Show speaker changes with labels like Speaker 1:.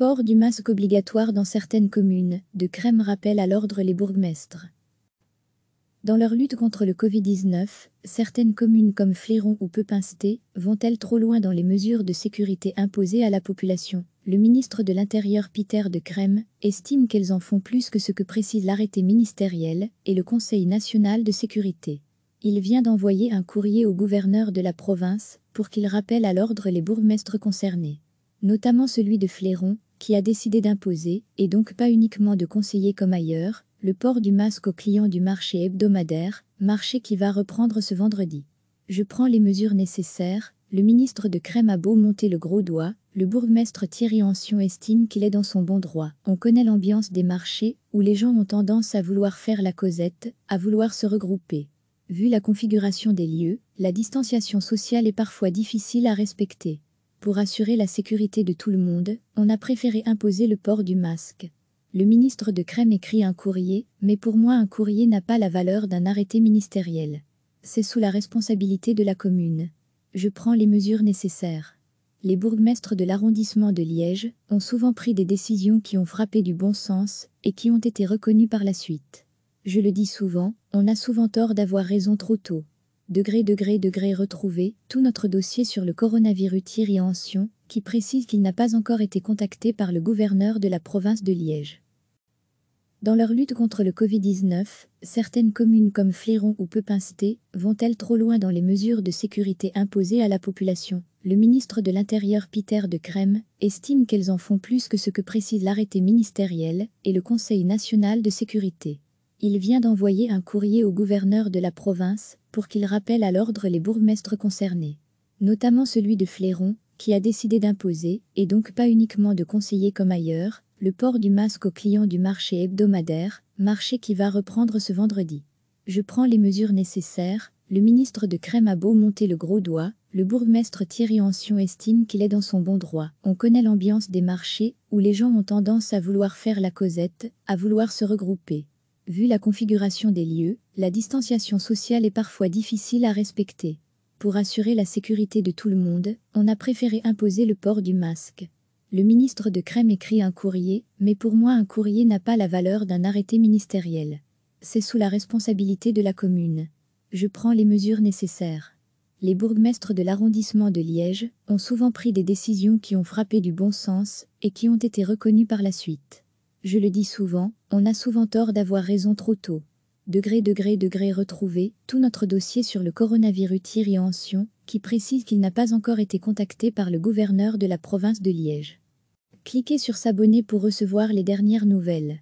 Speaker 1: Port du masque obligatoire dans certaines communes, de Crème rappelle à l'ordre les bourgmestres. Dans leur lutte contre le Covid-19, certaines communes comme Fléron ou Peupinsté vont-elles trop loin dans les mesures de sécurité imposées à la population Le ministre de l'Intérieur Peter de Crème estime qu'elles en font plus que ce que précise l'arrêté ministériel et le Conseil national de sécurité. Il vient d'envoyer un courrier au gouverneur de la province pour qu'il rappelle à l'ordre les bourgmestres concernés, notamment celui de Fléron, qui a décidé d'imposer, et donc pas uniquement de conseiller comme ailleurs, le port du masque aux clients du marché hebdomadaire, marché qui va reprendre ce vendredi. Je prends les mesures nécessaires, le ministre de Crème a beau monter le gros doigt, le bourgmestre Thierry Ancion estime qu'il est dans son bon droit. On connaît l'ambiance des marchés, où les gens ont tendance à vouloir faire la causette, à vouloir se regrouper. Vu la configuration des lieux, la distanciation sociale est parfois difficile à respecter. Pour assurer la sécurité de tout le monde, on a préféré imposer le port du masque. Le ministre de Crème écrit un courrier, mais pour moi un courrier n'a pas la valeur d'un arrêté ministériel. C'est sous la responsabilité de la commune. Je prends les mesures nécessaires. Les bourgmestres de l'arrondissement de Liège ont souvent pris des décisions qui ont frappé du bon sens et qui ont été reconnues par la suite. Je le dis souvent, on a souvent tort d'avoir raison trop tôt degré degré degré retrouvé tout notre dossier sur le coronavirus Thierry Ancion, qui précise qu'il n'a pas encore été contacté par le gouverneur de la province de Liège. Dans leur lutte contre le Covid-19, certaines communes comme Fléron ou Pepinsté vont-elles trop loin dans les mesures de sécurité imposées à la population Le ministre de l'Intérieur Peter de Crème estime qu'elles en font plus que ce que précise l'arrêté ministériel et le Conseil national de sécurité. Il vient d'envoyer un courrier au gouverneur de la province pour qu'il rappelle à l'ordre les bourgmestres concernés, notamment celui de Fléron, qui a décidé d'imposer, et donc pas uniquement de conseiller comme ailleurs, le port du masque aux clients du marché hebdomadaire, marché qui va reprendre ce vendredi. Je prends les mesures nécessaires, le ministre de Crème a beau monter le gros doigt, le bourgmestre Thierry Ancion estime qu'il est dans son bon droit. On connaît l'ambiance des marchés, où les gens ont tendance à vouloir faire la causette, à vouloir se regrouper. Vu la configuration des lieux, la distanciation sociale est parfois difficile à respecter. Pour assurer la sécurité de tout le monde, on a préféré imposer le port du masque. Le ministre de Crème écrit un courrier, mais pour moi un courrier n'a pas la valeur d'un arrêté ministériel. C'est sous la responsabilité de la commune. Je prends les mesures nécessaires. Les bourgmestres de l'arrondissement de Liège ont souvent pris des décisions qui ont frappé du bon sens et qui ont été reconnues par la suite. Je le dis souvent, on a souvent tort d'avoir raison trop tôt. Degré, degré, degré retrouvé, tout notre dossier sur le coronavirus Thierry Ancien, qui précise qu'il n'a pas encore été contacté par le gouverneur de la province de Liège. Cliquez sur s'abonner pour recevoir les dernières nouvelles.